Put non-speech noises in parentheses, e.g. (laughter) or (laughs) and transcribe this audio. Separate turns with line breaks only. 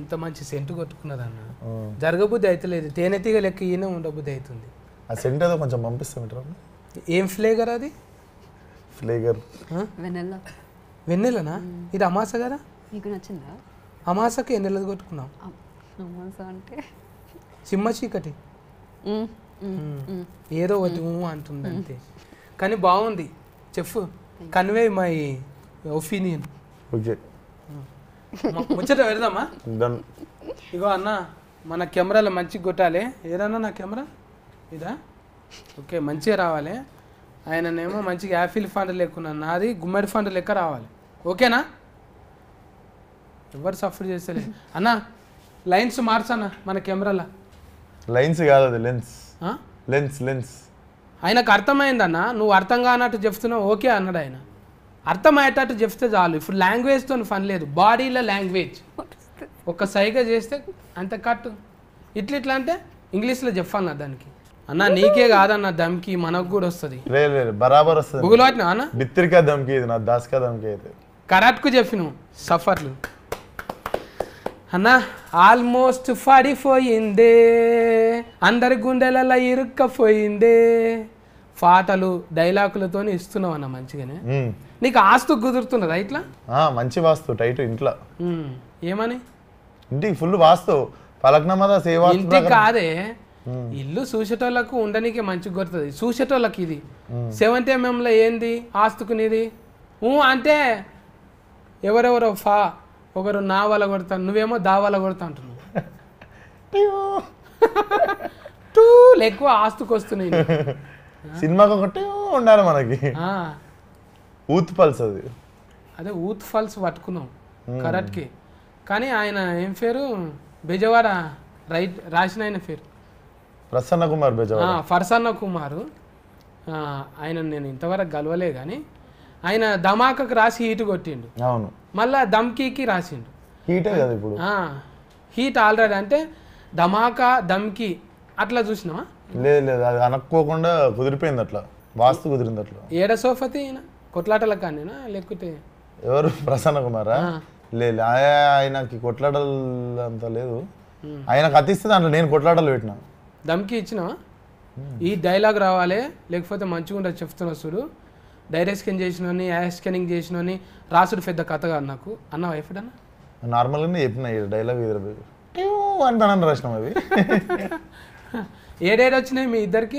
ఇంత మంచి సెంటు కొట్టుకున్నది అన్న జరగబుద్ధి అవుతలేదు తేనెతీగ లెక్క ఈయన ఉండబుద్ధి అవుతుంది
ఆ సెంట్ ఏదో కొంచెం పంపిస్తాం
ఏం ఫ్లేగర్ అది ఫ్లేగర్ వెన్నెలనా ఇది అమాస కదా మీకు నచ్చిందా అమాసకి ఎన్నెలది కొట్టుకున్నాం అంటే చిమ్మ చీకటి ఏదో ఒకటి అంటుంది అంతే కానీ బాగుంది చెప్పు కన్వే మై ఒపీనియన్ ఓకే ముచ్చట పెడదామా ఇగో అన్న మన కెమెరాలో మంచిగా కొట్టాలి ఏదన్నా నా కెమెరా ఇదా ఓకే మంచిగా రావాలి ఆయననేమో మంచిగా యాపిల్ ఫండ్ లేకున్నా నాది గుమ్మడి ఫండ్ లెక్క రావాలి ఓకేనా ఎవరు సఫర్ చేస్తలే అన్న లైన్స్ మార్చన్న మన కెమెరాలో
లైన్స్ కాదు అది లెన్స్ లెన్స్ లెన్స్
ఆయనకు అర్థమైందన్న నువ్వు అర్థం కానట్టు చెప్తున్నావు ఓకే అన్నాడు ఆయన అర్థమయ్యేటట్టు చెప్తే చాలు ఇప్పుడు లాంగ్వేజ్తో పని లేదు బాడీలో లాంగ్వేజ్ ఒక సైగా చేస్తే అంత కట్ ఇట్లా ఇట్లా అంటే ఇంగ్లీష్లో చెప్పాలన్నా దానికి అన్న నీకే కాదన్న దమ్కి మనకు కూడా వస్తుంది
లేదు లేదు బరాబర్ వస్తుంది బుగులు పట్టినా అన్న బిత్తిరికా దమ్కి
ఇది నా దాస్కా అయితే చెప్పిన సఫర్లు అన్న ఆల్మోస్ట్ పడిపోయిందే అందరి గుండెలలో ఇరుక్కపోయిందే పాటలు డైలాగులతో ఇస్తున్నావు అన్న మంచిగానే నీకు ఆస్తు కుదురుతున్నదా ఇట్లా
మంచి వాస్తు టైట్ ఇంట్లో ఏమని ఇంటికి ఫుల్ వాస్తు పలక్నమద సేవ ఇంటికి కాదే
ఇల్లు చూసేటోళ్ళకు ఉండనీకే మంచి కొడుతుంది చూసేటోళ్ళకి ఇది సెవెంత్ ఎంఎంలో ఏంది ఆస్తుకునేది అంటే ఎవరెవరో ఫా ఒకరు నా వల్ల కొడతాను నువ్వేమో దా వల్ల కొడతా అంటున్నావు (laughs) (laughs) టూ ఎక్కువ ఆస్తుకు వస్తున్నాయి (laughs)
సినిమాకి ఒకటి ఉండాలి మనకి ఊత్ ఫాల్స్ అది
అదే ఊత్ ఫాల్స్ పట్టుకున్నాం కరెక్ట్కి కానీ ఆయన ఏం పేరు బెజవాడ రైట్ రాసిన ఆయన పేరు
ప్రసన్న కుమార్ బెజవాడ
ఫర్సన్న కుమారు ఆయన నేను ఇంతవరకు గలవలే కానీ ఆయన ధమాకకు రాసి హీట్ కొట్టిండు అవును మళ్ళా దమ్కీకి రాసిండు
హీట్ ఇప్పుడు
హీట్ ఆల్రెడీ అంటే ధమాకా దమ్కి అట్లా చూసినావా
లేదు లేదు అది అనుకోకుండా కుదిరిపోయింది అట్లా వాస్తు కుదిరింది అట్లా
ఏడ సోఫతి అయినా కొట్లాటలకు కానీనా లేకపోతే
ఎవరు ప్రసన్న కుమారా లేదు ఆయనకి కొట్లాటలు అంత లేదు ఆయనకు అతిస్తే దాంట్లో నేను కొట్లాటలు పెట్టినా
దమ్కి ఇచ్చిన ఈ డైలాగ్ రావాలి లేకపోతే మంచిగా ఉండదు చెప్తున్నా చూడు డైరెక్ట్ స్కాన్ చేసినని యా స్కానింగ్ చేసినని రాసుడు పెద్ద కథగా నాకు అన్న వైఫ్ అన్న
నార్మల్గానే చెప్పిన ఈ
డైలాగ్ ఎదురు అంటానని రాసినాం అవి ఏ డేట్ వచ్చినాయి మీ ఇద్దరికి